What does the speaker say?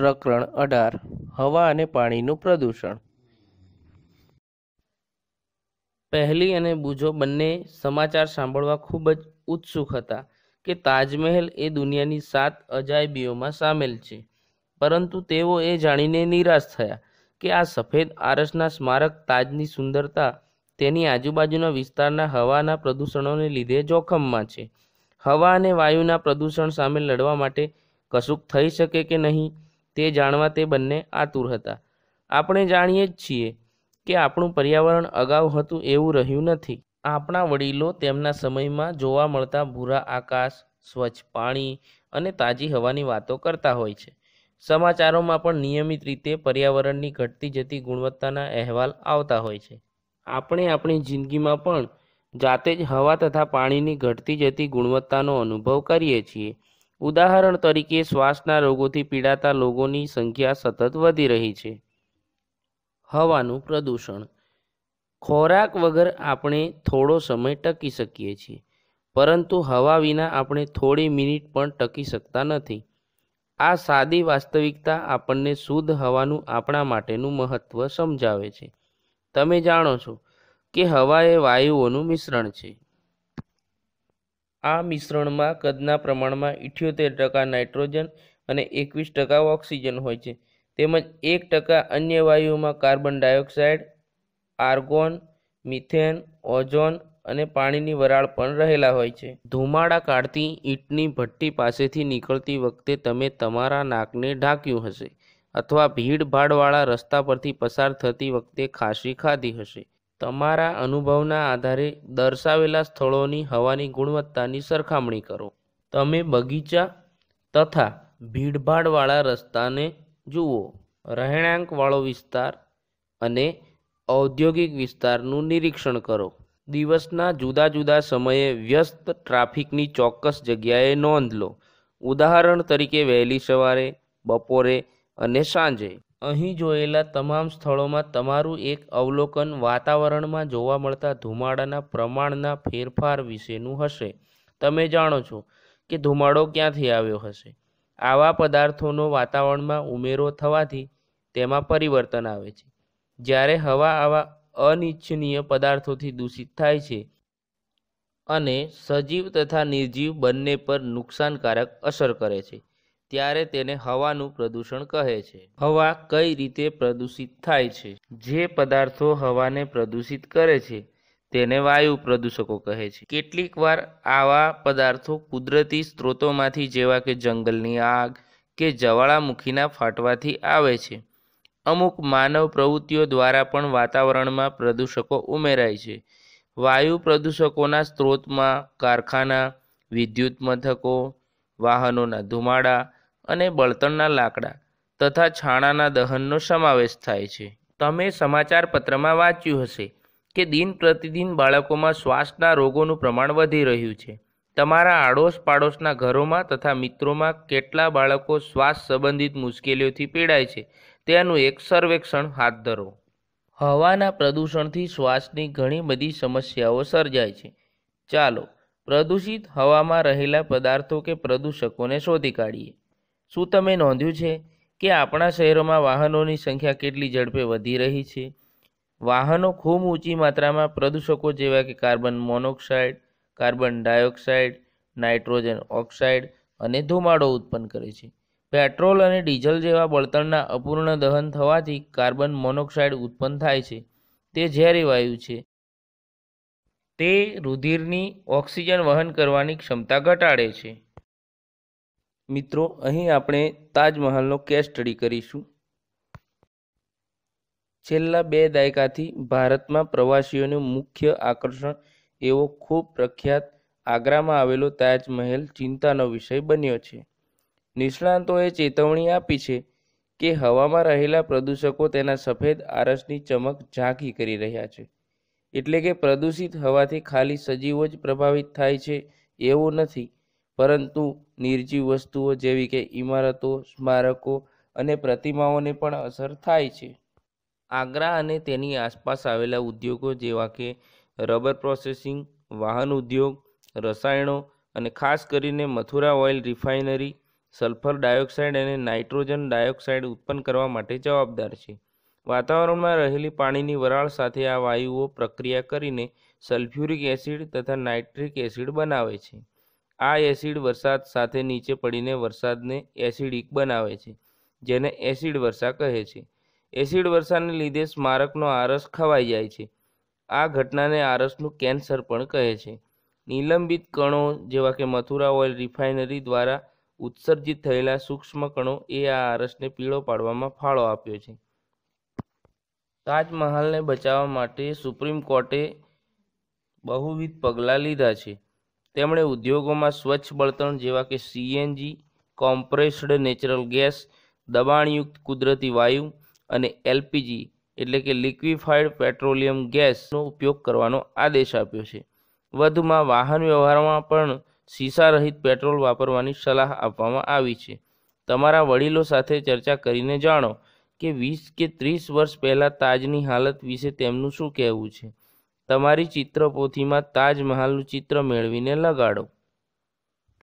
પ્રકરણ અઢાર હવા અને પાણીનું પ્રદૂષણ પહેલી અને બુજો બંને સમાચાર સાંભળવા ખૂબ જ ઉત્સુક હતા કે તાજમહેલ એ દુનિયાની સાત અજાયબીઓમાં સામેલ છે પરંતુ તેઓ એ જાણીને નિરાશ થયા કે આ સફેદ આરસના સ્મારક તાજની સુંદરતા તેની આજુબાજુના વિસ્તારના હવાના પ્રદૂષણોને લીધે જોખમમાં છે હવા અને વાયુના પ્રદૂષણ સામે લડવા માટે કશુંક થઈ શકે કે નહીં તે જાણવા તે બંને આતુર હતા આપણે જાણીએ જ છીએ કે આપણું પર્યાવરણ અગાઉ હતું એવું રહ્યું નથી આપણા વડીલો તેમના સમયમાં જોવા મળતા ભૂરા આકાશ સ્વચ્છ પાણી અને તાજી હવાની વાતો કરતા હોય છે સમાચારોમાં પણ નિયમિત રીતે પર્યાવરણની ઘટતી જતી ગુણવત્તાના અહેવાલ આવતા હોય છે આપણે આપણી જિંદગીમાં પણ જાતે જ હવા તથા પાણીની ઘટતી જતી ગુણવત્તાનો અનુભવ કરીએ છીએ ઉદાહરણ તરીકે શ્વાસના રોગોથી પીડાતા લોકોની સંખ્યા સતત વધી રહી છે હવાનું પ્રદૂષણ ખોરાક વગર આપણે થોડો સમય ટકી શકીએ છીએ પરંતુ હવા વિના આપણે થોડી મિનિટ પણ ટકી શકતા નથી આ સાદી વાસ્તવિકતા આપણને શુદ્ધ હવાનું આપણા માટેનું મહત્ત્વ સમજાવે છે તમે જાણો છો કે હવા એ વાયુઓનું મિશ્રણ છે આ મિશ્રણમાં કદના પ્રમાણમાં ઇઠ્યોતેર ટકા નાઇટ્રોજન અને એકવીસ ટકા ઓક્સિજન હોય છે તેમજ એક ટકા અન્ય વાયુઓમાં carbon dioxide argon methane ozone અને પાણીની વરાળ પણ રહેલા હોય છે ધુમાડા કાઢતી ઈંટની ભઠ્ઠી પાસેથી નીકળતી વખતે તમે તમારા નાકને ઢાંક્યું હશે અથવા ભીડભાડવાળા રસ્તા પરથી પસાર થતી વખતે ખાંસી ખાધી હશે તમારા અનુભવના આધારે દર્શાવેલા સ્થળોની હવાની ગુણવત્તાની સરખામણી કરો તમે બગીચા તથા ભીડભાડવાળા રસ્તાને જુઓ રહેણાંકવાળો વિસ્તાર અને ઔદ્યોગિક વિસ્તારનું નિરીક્ષણ કરો દિવસના જુદા જુદા સમયે વ્યસ્ત ટ્રાફિકની ચોક્કસ જગ્યાએ નોંધ લો ઉદાહરણ તરીકે વહેલી સવારે બપોરે અને સાંજે અહીં જોયેલા તમામ સ્થળોમાં તમારું એક અવલોકન વાતાવરણમાં જોવા મળતા ધુમાડાના પ્રમાણના ફેરફાર વિશેનું હશે તમે જાણો છો કે ધુમાડો ક્યાંથી આવ્યો હશે આવા પદાર્થોનો વાતાવરણમાં ઉમેરો થવાથી તેમાં પરિવર્તન આવે છે જ્યારે હવા આવા અનિચ્છનીય પદાર્થોથી દૂષિત થાય છે અને સજીવ તથા નિર્જીવ બંને પર નુકસાનકારક અસર કરે છે ત્યારે તેને હવાનું પ્રદૂષણ કહે છે હવા કઈ રીતે પ્રદૂષિત થાય છે જે પદાર્થો હવાને પ્રદૂષિત કરે છે તેને વાયુ પ્રદૂષકો કહે છે કેટલીક વાર આવા પદાર્થો કુદરતી સ્ત્રોતોમાંથી જેવા કે જંગલની આગ કે જ્વાળામુખીના ફાટવાથી આવે છે અમુક માનવ પ્રવૃત્તિઓ દ્વારા પણ વાતાવરણમાં પ્રદૂષકો ઉમેરાય છે વાયુ પ્રદૂષકોના સ્ત્રોતમાં કારખાના વિદ્યુત મથકો વાહનોના ધુમાડા અને બળતણના લાકડા તથા છાણાના દહનનો સમાવેશ થાય છે તમે સમાચાર પત્રમાં વાંચ્યું હશે કે દિન પ્રતિદિન બાળકોમાં શ્વાસના રોગોનું પ્રમાણ વધી રહ્યું છે તમારા આડોશ પાડોશના ઘરોમાં તથા મિત્રોમાં કેટલા બાળકો શ્વાસ સંબંધિત મુશ્કેલીઓથી પીડાય છે તેનું એક સર્વેક્ષણ હાથ ધરો હવાના પ્રદૂષણથી શ્વાસની ઘણી બધી સમસ્યાઓ સર્જાય છે ચાલો પ્રદૂષિત હવામાં રહેલા પદાર્થો કે પ્રદૂષકોને શોધી કાઢીએ શું તમે નોંધ્યું છે કે આપણા શહેરોમાં વાહનોની સંખ્યા કેટલી ઝડપે વધી રહી છે વાહનો ખૂબ ઊંચી માત્રામાં પ્રદૂષકો જેવા કે carbon monoxide carbon dioxide nitrogen oxide અને ધુમાડો ઉત્પન્ન કરે છે પેટ્રોલ અને ડીઝલ જેવા બળતણના અપૂર્ણ દહન થવાથી કાર્બન મોનોક્સાઇડ ઉત્પન્ન થાય છે તે ઝેરી વાયુ છે તે રુધિરની ઓક્સિજન વહન કરવાની ક્ષમતા ઘટાડે છે મિત્રો અહીં આપણે તાજમહલનો કેસ સ્ટડી કરીશું છેલ્લા બે દાયકાથી ભારતમાં પ્રવાસીઓનું મુખ્ય આકર્ષણ એવો ખૂબ પ્રખ્યાત આગ્રામાં આવેલો તાજમહેલ ચિંતાનો વિષય બન્યો છે નિષ્ણાંતોએ ચેતવણી આપી છે કે હવામાં રહેલા પ્રદૂષકો તેના સફેદ આરસની ચમક ઝાંખી કરી રહ્યા છે એટલે કે પ્રદૂષિત હવાથી ખાલી સજીવો જ પ્રભાવિત થાય છે એવું નથી પરંતુ નિર્જીવ વસ્તુઓ જેવી કે ઇમારતો સ્મારકો અને પ્રતિમાઓને પણ અસર થાય છે આગ્રા અને તેની આસપાસ આવેલા ઉદ્યોગો જેવા કે રબર પ્રોસેસિંગ વાહન ઉદ્યોગ રસાયણો અને ખાસ કરીને Mathura oil refinery sulphur dioxide અને નાઇટ્રોજન ડાયોક્સાઇડ ઉત્પન્ન કરવા માટે જવાબદાર છે વાતાવરણમાં રહેલી પાણીની વરાળ સાથે આ વાયુઓ પ્રક્રિયા કરીને સલ્ફ્યુરિક એસિડ તથા નાઇટ્રિક એસિડ બનાવે છે આ એસિડ વરસાદ સાથે નીચે પડીને વરસાદને એસિડિક બનાવે છે જેને એસિડ વર્ષા કહે છે એસિડ વર્ષાને લીધે સ્મારકનો આરસ ખવાઈ જાય છે આ ઘટનાને આરસનું કેન્સર પણ કહે છે નિલંબિત કણો જેવા કે મથુરા ઓઇલ રિફાઇનરી દ્વારા ઉત્સર્જિત થયેલા સૂક્ષ્મ કણો એ આ આરસને પીળો પાડવામાં ફાળો આપ્યો છે તાજમહાલને બચાવવા માટે સુપ્રીમ કોર્ટે બહુવિધ પગલાં લીધા છે તેમણે ઉદ્યોગોમાં સ્વચ્છ બળતણ જેવા કે સીએનજી કોમ્પ્રેસ્ડ નેચરલ ગેસ દબાણયુક્ત કુદરતી વાયુ અને એલપીજી એટલે કે લિક્વિફાઈડ પેટ્રોલિયમ ગેસનો ઉપયોગ કરવાનો આદેશ આપ્યો છે વધુમાં વાહન વ્યવહારમાં પણ સીસા રહિત પેટ્રોલ વાપરવાની સલાહ આપવામાં આવી છે તમારા વડીલો સાથે ચર્ચા કરીને જાણો કે વીસ કે ત્રીસ વર્ષ પહેલાં તાજની હાલત વિશે તેમનું શું કહેવું છે તમારી ચિત્રપોથીમાં પોથીમાં તાજમહાલનું ચિત્ર મેળવીને લગાડો